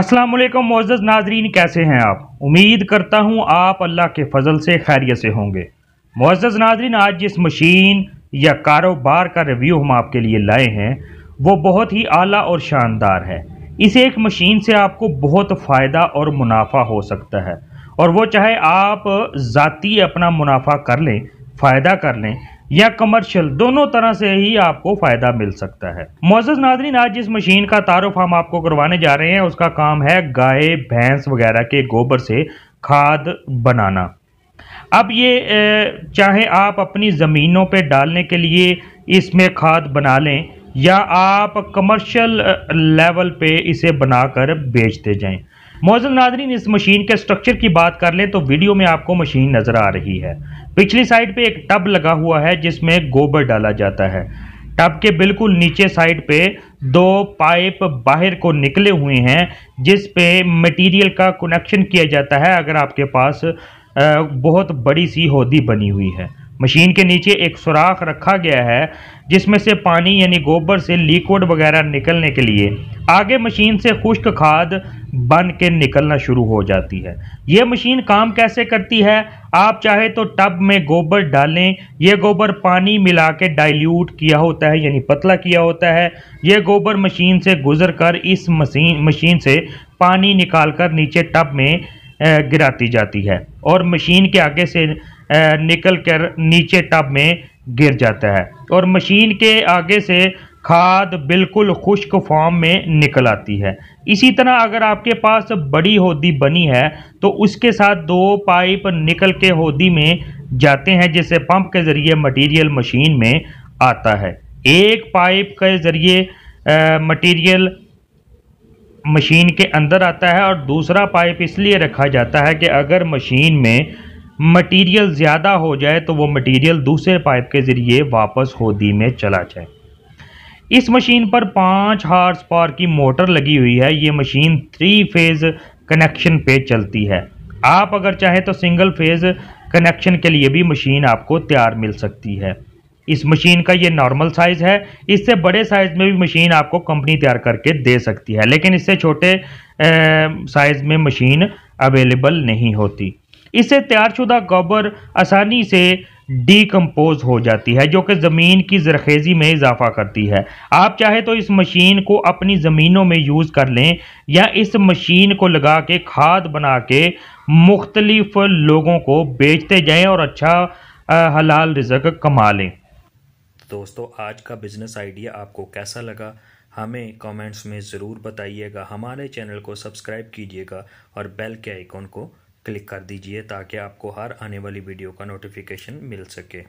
Aslam मोजद Moz नाजरीन कैसे हैं आप उम्मीद करता हूँ आप अल्लाह के फजल से खैरियत से होंगे मोज़ नाजरीन आज जिस मशीन या कारोबार का रिव्यू हम आपके लिए लाए हैं वो बहुत ही आला और शानदार है इस एक मशीन से आपको बहुत फ़ायदा और मुनाफा हो सकता है और वो चाहे आप ज़ाती अपना मुनाफा कर लें फ़ायदा कर लें या कमर्शियल दोनों तरह से ही आपको फायदा मिल सकता है मोजस नाजरीन आज जिस मशीन का तारुफ हम आपको करवाने जा रहे हैं उसका काम है गाय भैंस वगैरह के गोबर से खाद बनाना अब ये चाहे आप अपनी ज़मीनों पे डालने के लिए इसमें खाद बना लें या आप कमर्शियल लेवल पे इसे बनाकर बेचते जाएं मौजूद नादरीन इस मशीन के स्ट्रक्चर की बात कर लें तो वीडियो में आपको मशीन नज़र आ रही है पिछली साइड पे एक टब लगा हुआ है जिसमें गोबर डाला जाता है टब के बिल्कुल नीचे साइड पे दो पाइप बाहर को निकले हुए हैं जिस पे मटेरियल का कनेक्शन किया जाता है अगर आपके पास बहुत बड़ी सी होदी बनी हुई है मशीन के नीचे एक सुराख रखा गया है जिसमें से पानी यानी गोबर से लिक्विड वगैरह निकलने के लिए आगे मशीन से खुश्क खाद बन के निकलना शुरू हो जाती है ये मशीन काम कैसे करती है आप चाहे तो टब में गोबर डालें यह गोबर पानी मिला के डाइल्यूट किया होता है यानी पतला किया होता है यह गोबर मशीन से गुजर कर इस मशीन मशीन से पानी निकाल कर नीचे टब में गिराती जाती है और मशीन के आगे से निकल कर नीचे टब में गिर जाता है और मशीन के आगे से खाद बिल्कुल खुश्क फॉर्म में निकल आती है इसी तरह अगर आपके पास बड़ी होदी बनी है तो उसके साथ दो पाइप निकल के होदी में जाते हैं जिससे पंप के ज़रिए मटेरियल मशीन में आता है एक पाइप के ज़रिए मटेरियल मशीन के अंदर आता है और दूसरा पाइप इसलिए रखा जाता है कि अगर मशीन में मटेरियल ज़्यादा हो जाए तो वो मटेरियल दूसरे पाइप के ज़रिए वापस होदी में चला जाए इस मशीन पर पाँच हार्स पावर की मोटर लगी हुई है ये मशीन थ्री फेज़ कनेक्शन पे चलती है आप अगर चाहें तो सिंगल फेज़ कनेक्शन के लिए भी मशीन आपको तैयार मिल सकती है इस मशीन का ये नॉर्मल साइज़ है इससे बड़े साइज़ में भी मशीन आपको कंपनी तैयार करके दे सकती है लेकिन इससे छोटे साइज़ में मशीन अवेलेबल नहीं होती इससे तैयारशुदा गोबर आसानी से डीकम्पोज हो जाती है जो कि ज़मीन की जरखेज़ी में इजाफा करती है आप चाहे तो इस मशीन को अपनी ज़मीनों में यूज़ कर लें या इस मशीन को लगा के खाद बना के मुख्तलिफ लोगों को बेचते जाएँ और अच्छा हलाल रिजक कमा लें दोस्तों आज का बिज़नेस आइडिया आपको कैसा लगा हमें कमेंट्स में ज़रूर बताइएगा हमारे चैनल को सब्सक्राइब कीजिएगा और बेल के आइकॉन को क्लिक कर दीजिए ताकि आपको हर आने वाली वीडियो का नोटिफिकेशन मिल सके